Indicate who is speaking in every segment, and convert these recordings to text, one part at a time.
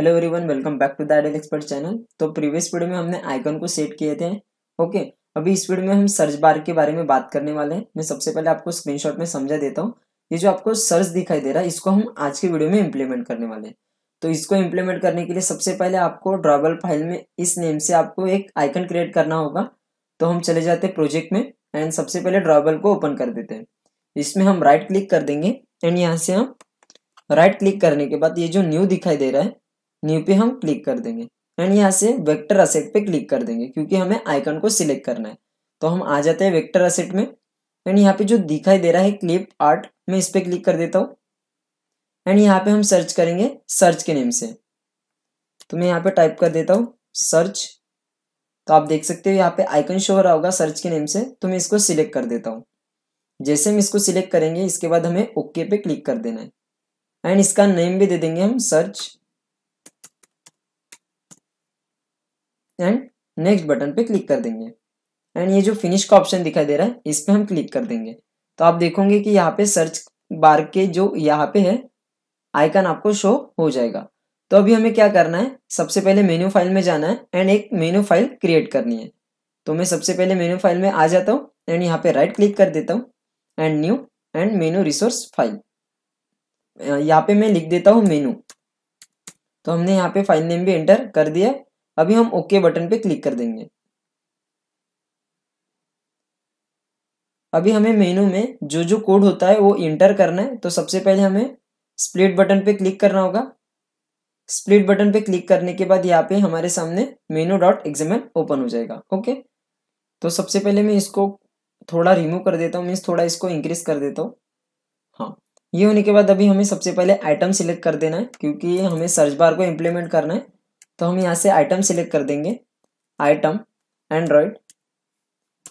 Speaker 1: hello everyone welcome back to the expert channel तो previous video में हमने icon को सेट किए थे ओके अभी इस वीडियो में हम सर्च बार के बारे में बात करने वाले हैं मैं सबसे पहले आपको स्क्रीनशॉट में समझा देता हूँ ये जो आपको सर्च दिखाई दे रहा है इसको हम आज के वीडियो में इम्प्लीमेंट करने वाले हैं तो इसको इम्प्लीमेंट करने के लिए सबसे पहले आपको ड्रॉबल फाइल में इस नेम से आपको एक आइकन क्रिएट करना होगा तो हम चले जाते हैं प्रोजेक्ट में एंड सबसे पहले ड्राइबल को ओपन कर देते हैं इसमें हम राइट क्लिक कर देंगे एंड यहाँ से हम राइट क्लिक करने के बाद ये जो न्यू दिखाई दे रहा है न्यू पे हम क्लिक कर देंगे एंड यहाँ से वेक्टर असेट पे क्लिक कर देंगे क्योंकि हमें आइकन को सिलेक्ट करना है तो हम आ जाते हैं वेक्टर असेट में एंड यहाँ पे जो दिखाई दे रहा है क्लिप आर्ट मैं इस पर क्लिक कर देता हूँ एंड यहाँ पे हम सर्च करेंगे सर्च के नेम से तो मैं यहाँ पे टाइप कर देता हूँ सर्च तो आप देख सकते हो यहाँ पे आइकन शो हो रहा होगा सर्च के नेम से तो मैं इसको सिलेक्ट कर देता हूँ जैसे हम इसको सिलेक्ट करेंगे इसके बाद हमें ओके पे क्लिक कर देना है एंड इसका नेम भी दे देंगे हम सर्च एंड नेक्स्ट बटन पे क्लिक कर देंगे एंड ये जो फिनिश का ऑप्शन दिखाई दे रहा है इस पर हम क्लिक कर देंगे तो आप देखोगे कि यहाँ पे सर्च बार के जो यहाँ पे है आइकन आपको शो हो जाएगा तो अभी हमें क्या करना है सबसे पहले मेन्यू फाइल में जाना है एंड एक मेन्यू फाइल क्रिएट करनी है तो मैं सबसे पहले मेन्यू फाइल में आ जाता हूँ एंड यहाँ पे राइट क्लिक कर देता हूँ and new and menu resource file यहाँ पे मैं लिख देता हूँ मेनू तो हमने यहाँ पे फाइल नेम भी एंटर कर दिया अभी हम ओके okay बटन पे क्लिक कर देंगे अभी हमें मेनू में जो जो कोड होता है वो इंटर करना है तो सबसे पहले हमें स्प्लिट बटन पे क्लिक करना होगा स्प्लिट बटन पे क्लिक करने के बाद यहाँ पे हमारे सामने मेनू डॉट एग्जामल ओपन हो जाएगा ओके तो सबसे पहले मैं इसको थोड़ा रिमूव कर देता हूँ मीन्स थोड़ा इसको इंक्रीज कर देता हूँ हाँ ये होने के बाद अभी हमें सबसे पहले आइटम सिलेक्ट कर देना है क्योंकि हमें सर्च बार को इम्प्लीमेंट करना है तो हम यहाँ से आइटम सिलेक्ट कर देंगे आइटम एंड्रॉयड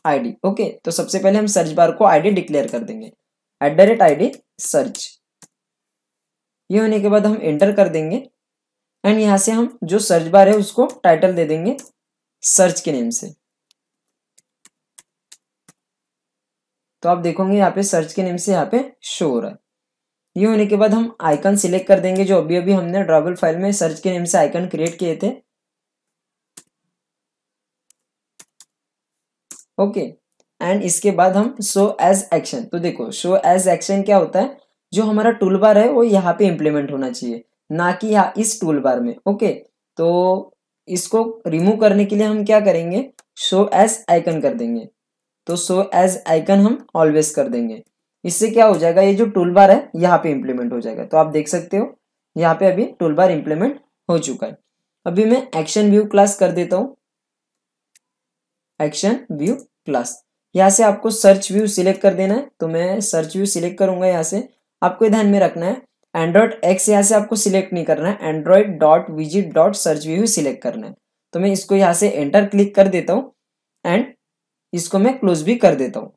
Speaker 1: आईडी ओके तो सबसे पहले हम सर्च बार को आईडी डिक्लेयर कर देंगे at the rate I search ये होने के बाद हम एंटर कर देंगे एंड यहाँ से हम जो सर्च बार है उसको टाइटल दे देंगे सर्च के नेम से तो आप देखोगे यहाँ पे सर्च के नेम से यहाँ पे शो हो रहा है ये होने के बाद हम आइकन सिलेक्ट कर देंगे जो अभी अभी हमने ड्रॉबल फाइल में सर्च के नेम से आइकन क्रिएट किए थे ओके एंड इसके बाद हम शो एज एक्शन तो देखो शो एज एक्शन क्या होता है जो हमारा टूल बार है वो यहाँ पे इम्प्लीमेंट होना चाहिए ना कि यहाँ इस टूल बार में ओके तो इसको रिमूव करने के लिए हम क्या करेंगे शो एज आइकन कर देंगे तो शो एज आइकन हम ऑलवेज कर देंगे इससे क्या हो जाएगा ये जो टूल बार है यहाँ पे इम्प्लीमेंट हो जाएगा तो आप देख सकते हो यहाँ पे अभी टूल बार इम्प्लीमेंट हो चुका है अभी मैं एक्शन व्यू क्लास कर देता हूँ एक्शन व्यू क्लास यहाँ से आपको सर्च व्यू सिलेक्ट कर देना है तो मैं सर्च व्यू सिलेक्ट करूंगा यहाँ से आपको ध्यान में रखना है एंड्रॉयड एक्स यहाँ से आपको सिलेक्ट नहीं करना है एंड्रॉयड डॉट विजिट डॉट सर्च व्यू सिलेक्ट करना है तो मैं इसको यहाँ से एंटर क्लिक कर देता हूँ एंड इसको मैं क्लोज भी कर देता हूँ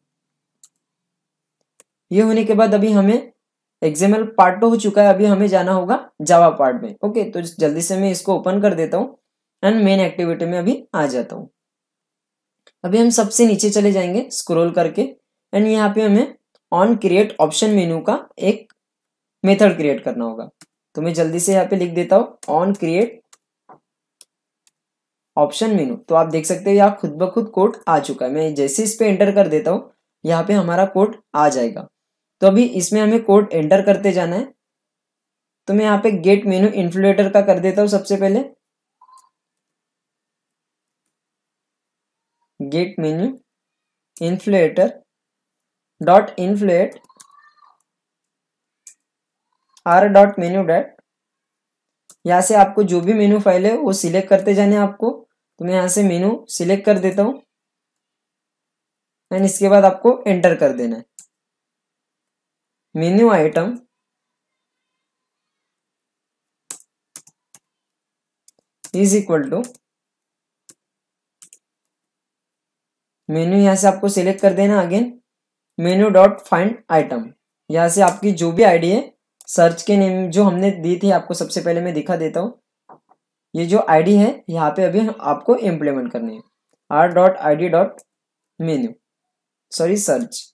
Speaker 1: ये होने के बाद अभी हमें एग्जामल पार्ट तो हो चुका है अभी हमें जाना होगा जावा पार्ट में ओके तो जल्दी से मैं इसको ओपन कर देता हूँ एंड मेन एक्टिविटी में अभी आ जाता हूँ अभी हम सबसे नीचे चले जाएंगे स्क्रोल करके एंड यहाँ पे हमें ऑन क्रिएट ऑप्शन मेनू का एक मेथड क्रिएट करना होगा तो मैं जल्दी से यहाँ पे लिख देता हूँ ऑन क्रिएट ऑप्शन मेनू तो आप देख सकते हो यहाँ खुद ब खुद कोड आ चुका है मैं जैसे इस पे एंटर कर देता हूँ यहाँ पे हमारा कोड आ जाएगा तो अभी इसमें हमें कोड एंटर करते जाना है तो मैं यहाँ पे गेट मेनू इन्फ्लुएटर का कर देता हूँ सबसे पहले get menu inflater dot inflate R dot menu dot यहाँ से आपको जो भी मेनू फाइल है वो सिलेक्ट करते जाने आपको तो मैं यहाँ से मेनू सिलेक्ट कर देता हूँ एंड इसके बाद आपको एंटर कर देना है menu item is equal to menu यहाँ से आपको सिलेक्ट कर देना again menu dot find item यहाँ से आपकी जो भी आईडी है सर्च के नेम जो हमने दी थी आपको सबसे पहले मैं दिखा देता हूं ये जो आईडी है यहाँ पे अभी आपको इम्प्लीमेंट करनी है R dot I D dot menu sorry search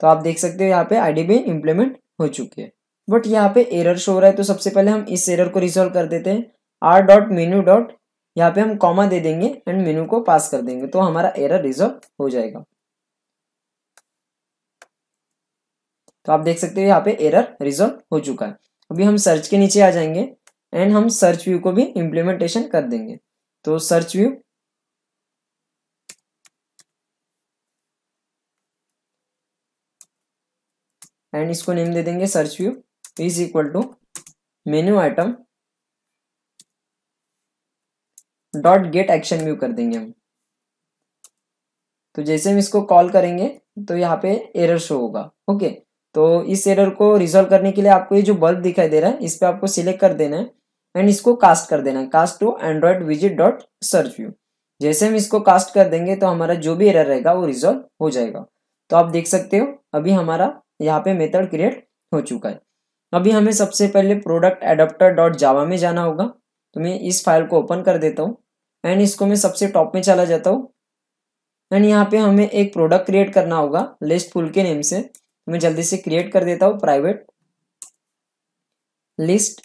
Speaker 1: तो आप देख सकते हो यहाँ पे भी इंप्लीमेंट हो चुकी है बट यहाँ पे एरर शो हो रहा है तो सबसे पहले हम इस एरर को रिजोल्व कर देते हैं आर डॉट मेन्यू डॉट यहाँ पे हम कॉमा दे देंगे एंड मेन्यू को पास कर देंगे तो हमारा एरर रिजोल्व हो जाएगा तो आप देख सकते हो यहाँ पे एरर रिजोल्व हो चुका है अभी हम सर्च के नीचे आ जाएंगे एंड हम सर्च व्यू को भी इम्प्लीमेंटेशन कर देंगे तो सर्च व्यू एंड इसको नेम दे देंगे search view is equal to menu item dot get action view कर देंगे हम तो जैसे हम इसको कॉल करेंगे तो यहाँ पे एरर शो होगा ओके तो इस एरर को रिजोल्व करने के लिए आपको ये जो बल्ब दिखाई दे रहा है इस पर आपको सिलेक्ट कर देना है एंड इसको कास्ट कर देना है कास्ट टू एंड्रॉयड विजिट डॉट सर्च व्यू जैसे हम इसको कास्ट कर देंगे तो हमारा जो भी एरर रहेगा वो रिजोल्व हो जाएगा तो आप देख सकते हो अभी हमारा यहाँ पे मेथड क्रिएट हो चुका है अभी हमें सबसे पहले प्रोडक्ट एडोप्टर डॉट जावा में जाना होगा तो मैं इस फाइल को ओपन कर देता हूँ एंड इसको मैं सबसे टॉप में चला जाता हूँ एंड यहाँ पे हमें एक प्रोडक्ट क्रिएट करना होगा लिस्ट फुल के नेम से तो मैं जल्दी से क्रिएट कर देता हूँ private list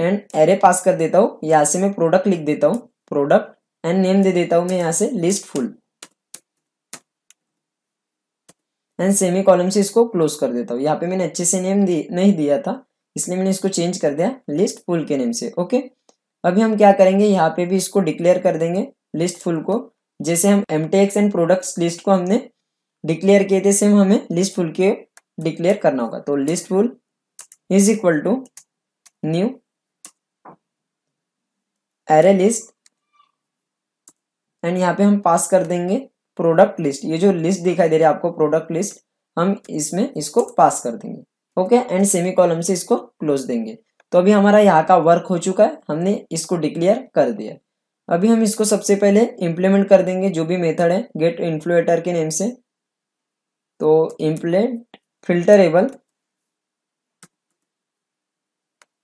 Speaker 1: and array pass कर देता हूँ यहाँ से मैं प्रोडक्ट लिख देता हूँ प्रोडक्ट एंड नेम दे देता हूँ मैं यहाँ से list full and semicolon से इसको क्लोज कर देता हूँ यहाँ पे मैंने अच्छे से नेम दी, नहीं दिया था इसलिए मैंने इसको चेंज कर दिया लिस्ट फुल के नेम से ओके अभी हम क्या करेंगे यहाँ पे भी इसको डिक्लेयर कर देंगे लिस्ट फुल को जैसे हम एम एंड प्रोडक्ट्स लिस्ट को हमने डिक्लेयर किए थे सेम हमें लिस्ट फुल के डिक्लेयर करना होगा तो list full is equal to new array list and यहाँ पे हम पास कर देंगे प्रोडक्ट लिस्ट ये जो लिस्ट दिखाई दे रही है आपको प्रोडक्ट लिस्ट हम इसमें इसको पास कर देंगे ओके एंड सेमी कॉलम से इसको क्लोज देंगे तो अभी हमारा यहाँ का वर्क हो चुका है हमने इसको डिक्लेयर कर दिया अभी हम इसको सबसे पहले इम्प्लीमेंट कर देंगे जो भी मेथड है गेट इन्फ्लुएटर के नेम से तो इम्प्लेट फिल्टरेबल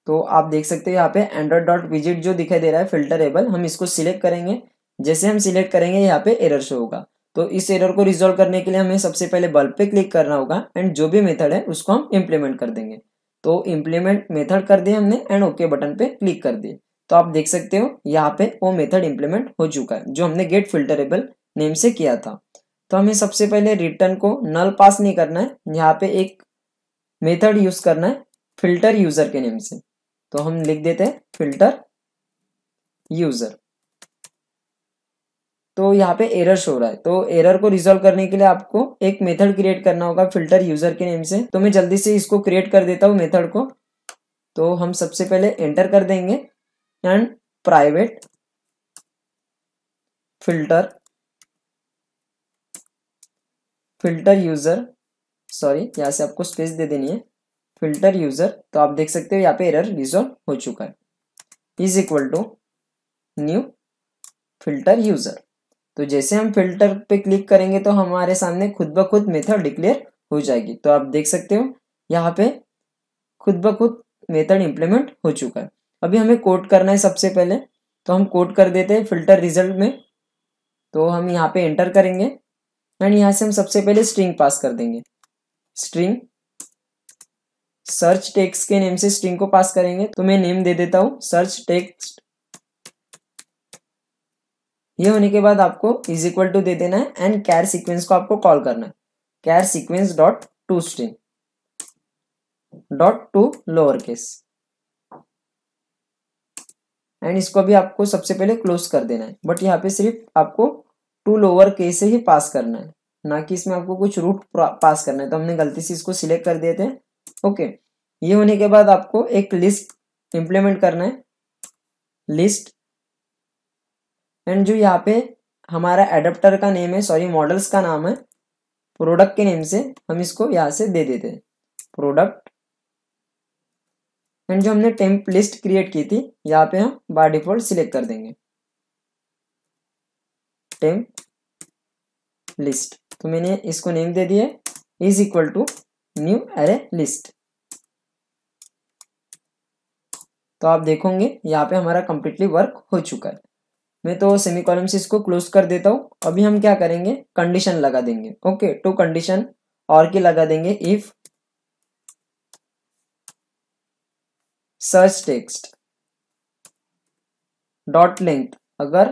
Speaker 1: तो आप देख सकते हो यहाँ पे एंड्रॉइड डॉट विजिट जो दिखाई दे रहा है फिल्टरेबल हम इसको सिलेक्ट करेंगे जैसे हम सिलेक्ट करेंगे यहाँ पे एरर शो होगा तो इस एरर को रिजोल्व करने के लिए हमें सबसे पहले बल्ब पे क्लिक करना होगा एंड जो भी मेथड है उसको हम इम्प्लीमेंट कर देंगे तो इम्प्लीमेंट मेथड कर दिए हमने एंड ओके बटन पे क्लिक कर दिए तो आप देख सकते हो यहाँ पे वो मेथड इम्प्लीमेंट हो चुका है जो हमने गेट फिल्टरेबल नेम से किया था तो हमें सबसे पहले रिटर्न को नल पास नहीं करना है यहाँ पे एक मेथड यूज करना है फिल्टर यूजर के नेम से तो हम लिख देते हैं फिल्टर यूजर तो यहाँ पे एरर शो रहा है तो एरर को रिजोल्व करने के लिए आपको एक मेथड क्रिएट करना होगा फिल्टर यूजर के नेम से तो मैं जल्दी से इसको क्रिएट कर देता हूँ मेथड को तो हम सबसे पहले एंटर कर देंगे and private filter filter user sorry यहाँ से आपको स्पेस दे देनी है फिल्टर यूजर तो आप देख सकते हो यहाँ पे एरर रिजोल्व हो चुका है is equal to new filter user तो जैसे हम फिल्टर पे क्लिक करेंगे तो हमारे सामने खुद ब खुद मेथड डिक्लेयर हो जाएगी तो आप देख सकते हो यहाँ पे खुद ब खुद मेथड इम्प्लीमेंट हो चुका है अभी हमें कोट करना है सबसे पहले तो हम कोट कर देते हैं फिल्टर रिजल्ट में तो हम यहाँ पे एंटर करेंगे एंड यहाँ से हम सबसे पहले स्ट्रिंग पास कर देंगे स्ट्रिंग सर्च टेक्स्ट के नेम से स्ट्रिंग को पास करेंगे तो मैं नेम दे देता हूँ सर्च टेक्स्ट ये होने के बाद आपको इज इक्वल टू दे देना है एंड कैर सीक्वेंस को आपको कॉल करना है char sequence dot to string dot to lower case and इसको भी आपको सबसे पहले क्लोज कर देना है बट यहाँ पे सिर्फ आपको टू लोअर केस से ही पास करना है ना कि इसमें आपको कुछ रूट पास करना है तो हमने गलती से इसको सिलेक्ट कर दिए थे ओके ये होने के बाद आपको एक लिस्ट इम्प्लीमेंट करना है लिस्ट एंड जो यहाँ पे हमारा एडप्टर का नेम है सॉरी मॉडल्स का नाम है प्रोडक्ट के नेम से हम इसको यहाँ से दे देते हैं प्रोडक्ट एंड जो हमने टेम्प लिस्ट क्रिएट की थी यहाँ पे हम बाय डिफॉल्ट सिलेक्ट कर देंगे टेम्प लिस्ट तो मैंने इसको नेम दे दिया is equal to new array list तो आप देखोगे यहाँ पे हमारा कंप्लीटली वर्क हो चुका है मैं तो सेमी कॉलम से इसको क्लोज कर देता हूँ अभी हम क्या करेंगे कंडीशन लगा देंगे ओके टू कंडीशन और की लगा देंगे if search text dot length अगर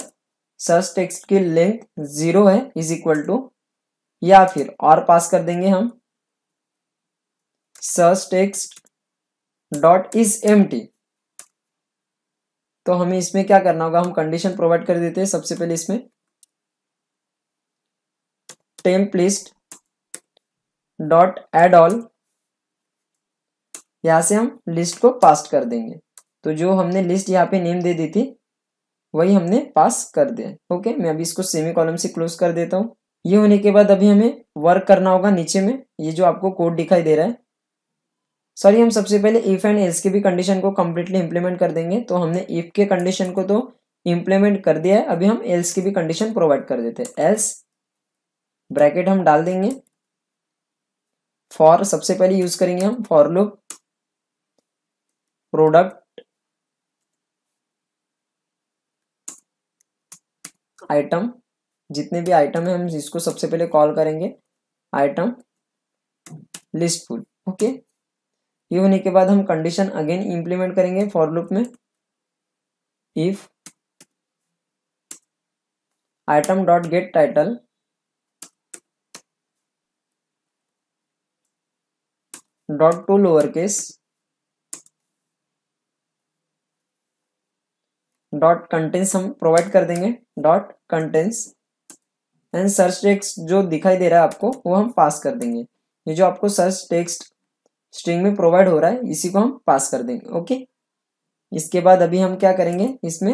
Speaker 1: सर्च टेक्स्ट की लेंथ जीरो है इज इक्वल टू या फिर और पास कर देंगे हम search text dot is empty तो हमें इसमें क्या करना होगा हम कंडीशन प्रोवाइड कर देते हैं सबसे पहले इसमें temp list dot add all यहां से हम लिस्ट को पास कर देंगे तो जो हमने लिस्ट यहाँ पे नेम दे दी थी वही हमने पास कर दिया ओके मैं अभी इसको सेमी कॉलम से क्लोज कर देता हूँ ये होने के बाद अभी हमें वर्क करना होगा नीचे में ये जो आपको कोड दिखाई दे रहा है सॉरी हम सबसे पहले इफ़ एंड एल्स के भी कंडीशन को कम्प्लीटली इम्प्लीमेंट कर देंगे तो हमने इफ़ के कंडीशन को तो इम्प्लीमेंट कर दिया है अभी हम एल्स की भी कंडीशन प्रोवाइड कर देते हैं एल्स ब्रैकेट हम डाल देंगे फॉर सबसे पहले यूज करेंगे हम फॉर लुक प्रोडक्ट आइटम जितने भी आइटम है हम इसको सबसे पहले कॉल करेंगे आइटम लिस्ट फुल ओके ये होने के बाद हम कंडीशन अगेन इंप्लीमेंट करेंगे फॉर लूप में if item dot get title dot to lower case dot contains हम प्रोवाइड कर देंगे dot contains and search text जो दिखाई दे रहा है आपको वो हम पास कर देंगे ये जो आपको सर्च टेक्स्ट स्ट्रिंग में प्रोवाइड हो रहा है इसी को हम पास कर देंगे ओके इसके बाद अभी हम क्या करेंगे इसमें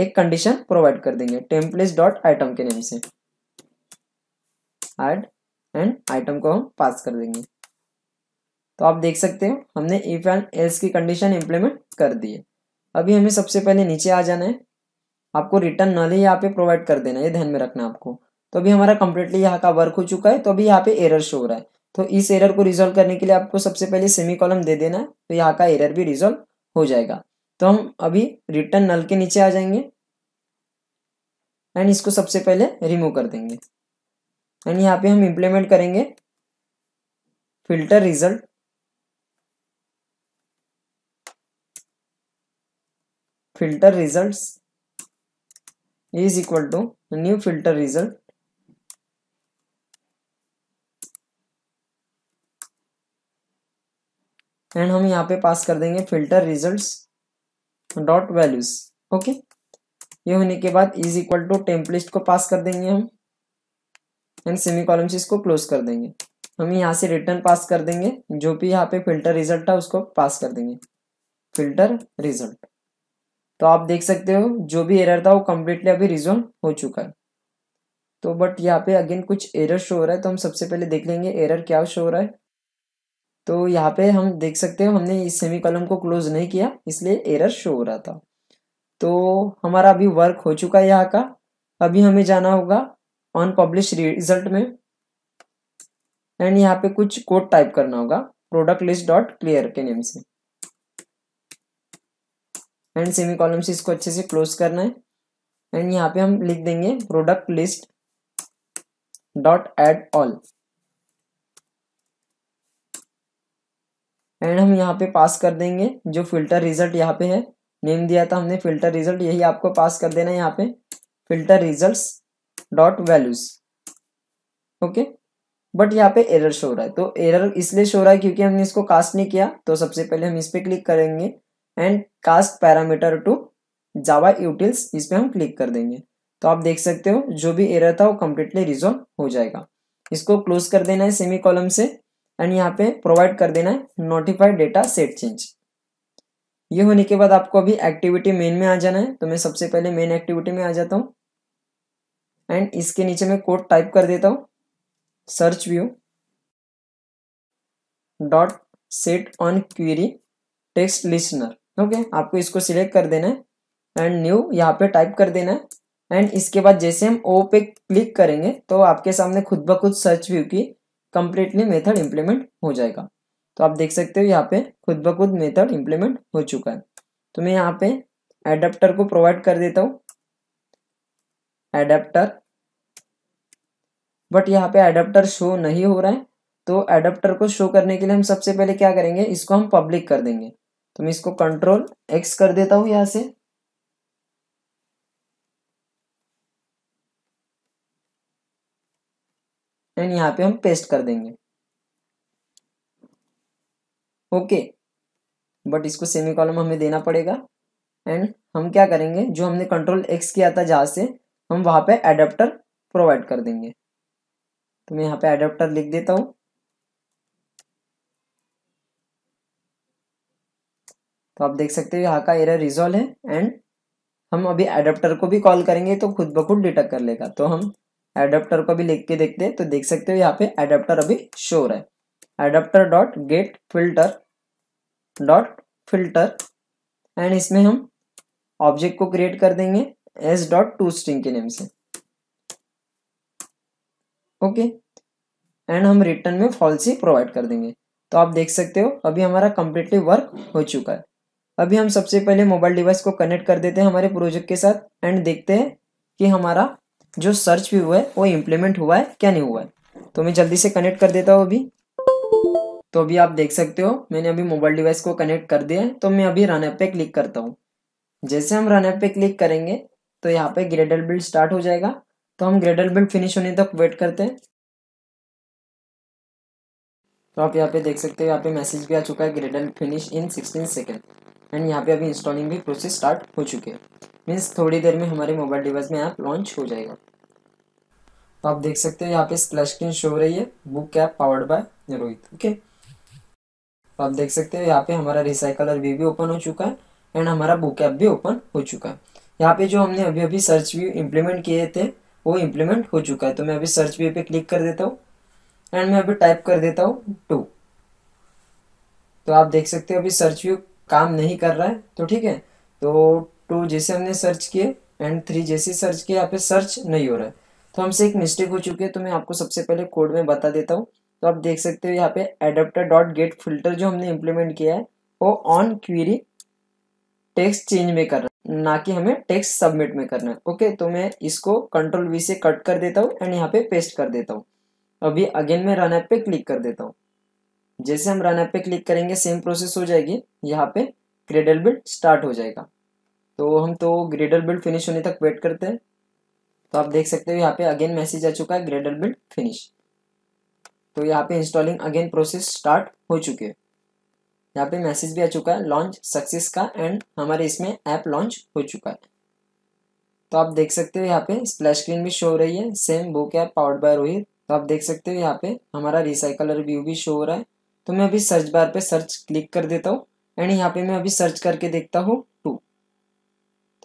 Speaker 1: एक कंडीशन प्रोवाइड कर देंगे टेम्पलेस डॉट आइटम के नेम से एड एंड आइटम को हम पास कर देंगे तो आप देख सकते हो हमने इफ एंड एल्स की कंडीशन इंप्लीमेंट कर दी है अभी हमें सबसे पहले नीचे आ जाना है आपको रिटर्न नल ही यहाँ पे प्रोवाइड कर देना ये ध्यान में रखना आपको तो अभी हमारा कंप्लीटली यहाँ का वर्क हो चुका है तो अभी यहाँ पे एरर शो हो रहा है तो इस एरर को रिजोल्व करने के लिए आपको सबसे पहले सेमी कॉलम दे देना है तो यहाँ का एरर भी रिजोल्व हो जाएगा तो हम अभी रिटर्न नल के नीचे आ जाएंगे एंड इसको सबसे पहले रिमूव कर देंगे एंड यहाँ पे हम इम्प्लीमेंट करेंगे filter result filter results is equal to new filter result and हम यहाँ पे पास कर देंगे filter result dot values okay ये होने के बाद इज इक्वल टू टेम्पलिस्ट को पास कर देंगे हम एंड सेमी कॉलम से इसको क्लोज कर देंगे हम यहाँ से रिटर्न पास कर देंगे जो भी यहाँ पे फिल्टर रिजल्ट था उसको पास कर देंगे फिल्टर रिजल्ट तो आप देख सकते हो जो भी एरर था वो कम्प्लीटली अभी रिजोल्व हो चुका है तो बट यहाँ पे अगेन कुछ एरर शो हो रहा है तो हम सबसे पहले देख लेंगे एरर क्या शो हो रहा है तो यहाँ पे हम देख सकते हो हमने इस सेमी कॉलम को क्लोज नहीं किया इसलिए एरर शो हो रहा था तो हमारा अभी वर्क हो चुका है यहाँ का अभी हमें जाना होगा ऑन पब्लिश रिजल्ट में एंड यहाँ पे कुछ कोड टाइप करना होगा प्रोडक्ट लिस्ट डॉट क्लियर के नेम से एंड सेमी कॉलम से इसको अच्छे से क्लोज करना है एंड यहाँ पे हम लिख देंगे product list dot add all and हम यहाँ पे पास कर देंगे जो फिल्टर रिजल्ट यहाँ पे है नेम दिया था हमने फिल्टर रिजल्ट यही आपको पास कर देना है यहाँ पे filter result dot values okay but यहाँ पे एरर शो रहा है तो एरर इसलिए शो रहा है क्योंकि हमने इसको कास्ट नहीं किया तो सबसे पहले हम इस पर क्लिक करेंगे and cast parameter to Java utils इस पर हम क्लिक कर देंगे तो आप देख सकते हो जो भी एरर था वो कम्प्लीटली रिजोल्व हो जाएगा इसको क्लोज कर देना है सेमी कॉलम से एंड यहाँ पे प्रोवाइड कर देना है नोटिफाइड डेटा सेट चेंज ये होने के बाद आपको अभी एक्टिविटी मेन में आ जाना है तो मैं सबसे पहले मेन एक्टिविटी में आ जाता हूँ एंड इसके नीचे मैं कोड टाइप कर देता हूँ search view dot set on query text listener okay आपको इसको सिलेक्ट कर देना है एंड न्यू यहाँ पे टाइप कर देना है एंड इसके बाद जैसे हम ओ पे क्लिक करेंगे तो आपके सामने खुद ब खुद सर्च व्यू की कंप्लीटली मेथड इंप्लीमेंट हो जाएगा तो आप देख सकते हो यहाँ पे खुद ब खुद मेथड इंप्लीमेंट हो चुका है तो मैं यहाँ पे एडेप्टर को प्रोवाइड कर देता हूँ एडेप्टर बट यहाँ पे एडेप्टर शो नहीं हो रहा है तो एडेप्टर को शो करने के लिए हम सबसे पहले क्या करेंगे इसको हम पब्लिक कर देंगे तो मैं इसको कंट्रोल एक्स कर देता हूँ यहाँ से एंड यहाँ पे हम पेस्ट कर देंगे ओके बट इसको सेमी कॉलम हमें देना पड़ेगा एंड हम क्या करेंगे जो हमने कंट्रोल एक्स किया था जहाँ से हम वहाँ पे एडेप्टर प्रोवाइड कर देंगे तो मैं यहाँ पे एडेप्टर लिख देता हूँ तो आप देख सकते हो यहाँ का एरर रिजॉल्व है एंड हम अभी एडेप्टर को भी कॉल करेंगे तो खुद ब खुद डिटेक्ट कर लेगा तो हम एडाप्टर को भी लिख के देखते हैं तो देख सकते हो यहाँ पे एडाप्टर अभी शो रहा है adapter dot get filter dot filter and इसमें हम ऑब्जेक्ट को क्रिएट कर देंगे एस डॉट टू स्ट्रिंग के नेम से ओके एंड हम रिटर्न में फॉल्स ही प्रोवाइड कर देंगे तो आप देख सकते हो अभी हमारा कम्प्लीटली वर्क हो चुका है अभी हम सबसे पहले मोबाइल डिवाइस को कनेक्ट कर देते हैं हमारे प्रोजेक्ट के साथ एंड देखते हैं कि हमारा जो सर्च भी हुआ है वो इम्प्लीमेंट हुआ है क्या नहीं हुआ है तो मैं जल्दी से कनेक्ट कर देता हूँ अभी तो अभी आप देख सकते हो मैंने अभी मोबाइल डिवाइस को कनेक्ट कर दिया है तो मैं अभी रन ऐप पे क्लिक करता हूँ जैसे हम रन ऐप पे क्लिक करेंगे तो यहाँ पे ग्रेडल बिल्ड स्टार्ट हो जाएगा तो हम ग्रेडल बिल्ड फिनिश होने तक वेट करते हैं तो आप यहाँ पे देख सकते हो यहाँ पे मैसेज भी आ चुका है Gradle finish in sixteen second and यहाँ पे अभी इंस्टॉलिंग भी प्रोसेस स्टार्ट हो चुके हैं मीन्स थोड़ी देर में हमारे मोबाइल डिवाइस में ऐप लॉन्च हो जाएगा तो आप देख सकते हो यहाँ पे स्प्लैश स्क्रीन शो हो रही है book app powered by Rohit okay तो आप देख सकते हो यहाँ पे हमारा रिसाइकलर व्यू भी ओपन हो चुका है एंड हमारा बुक ऐप भी ओपन हो चुका है यहाँ पे जो हमने अभी अभी सर्च व्यू इम्प्लीमेंट किए थे वो इम्प्लीमेंट हो चुका है तो मैं अभी सर्च व्यू पे क्लिक कर देता हूँ एंड मैं अभी टाइप कर देता हूँ टू तो आप देख सकते हो अभी सर्च व्यू काम नहीं कर रहा है तो ठीक है तो टू जैसे हमने सर्च किए एंड थ्री जैसे सर्च किए यहाँ पे सर्च नहीं हो रहा है तो हमसे एक मिस्टेक हो चुकी है तो मैं आपको सबसे पहले कोड में बता देता हूँ तो आप देख सकते हो यहाँ पे एडेप्टर डॉट गेट फिल्टर जो हमने इम्प्लीमेंट किया है वो ऑन क्वेरी टेक्स्ट चेंज में करना ना कि हमें टेक्स्ट सबमिट में करना है ओके तो मैं इसको कंट्रोल वी से कट कर देता हूँ एंड यहाँ पे पेस्ट कर देता हूँ अभी अगेन मैं रन ऐप पे क्लिक कर देता हूँ जैसे हम रन ऐप पे क्लिक करेंगे सेम प्रोसेस हो जाएगी यहाँ पे क्रेडल बिल्ड स्टार्ट हो जाएगा तो हम तो ग्रेडर बिल्ड फिनिश होने तक वेट करते हैं तो आप देख सकते हो यहाँ पे अगेन मैसेज आ चुका है ग्रेडर बिल्ड फिनिश तो यहाँ पे इंस्टॉलिंग अगेन प्रोसेस स्टार्ट हो चुके है यहाँ पे मैसेज भी आ चुका है लॉन्च सक्सेस का एंड हमारे इसमें ऐप लॉन्च हो चुका है तो आप देख सकते हो यहाँ पे स्प्लैश स्क्रीन भी शो हो रही है same book app powered by Rohit तो आप देख सकते हो यहाँ पे हमारा रिसाइकलर व्यू भी शो हो रहा है तो मैं अभी सर्च बार पे सर्च क्लिक कर देता हूँ एंड यहाँ पे मैं अभी सर्च करके देखता हूँ टू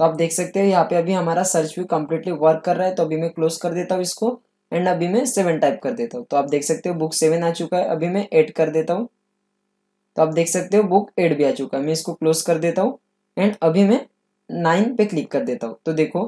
Speaker 1: तो आप देख सकते हो यहाँ पे अभी हमारा सर्च व्यू कम्प्लीटली वर्क कर रहा है तो अभी मैं क्लोज कर देता हूँ इसको एंड अभी मैं सेवन टाइप कर देता हूँ तो आप देख सकते हो बुक सेवन आ चुका है अभी मैं एट कर देता हूँ तो आप देख सकते हो बुक एट भी आ चुका है मैं इसको क्लोज कर देता हूँ एंड अभी मैं नाइन पे क्लिक कर देता हूँ तो देखो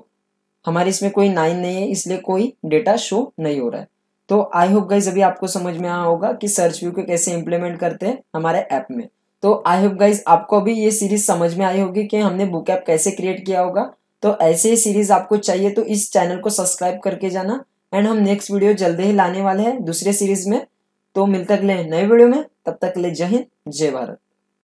Speaker 1: हमारे इसमें कोई नाइन नहीं है इसलिए कोई डेटा शो नहीं हो रहा है तो आई होप गाइज अभी आपको समझ में आया होगा कि सर्च व्यू को कैसे इम्प्लीमेंट करते हैं हमारे ऐप में तो आई होप गाइज आपको भी ये सीरीज समझ में आई होगी कि हमने बुक ऐप कैसे क्रिएट किया होगा तो ऐसे ही सीरीज आपको चाहिए तो इस चैनल को सब्सक्राइब करके जाना एंड हम नेक्स्ट वीडियो जल्दी ही लाने वाले हैं दूसरे सीरीज में तो मिलते अगले नए वीडियो में तब तक ले जय हिंद जय भारत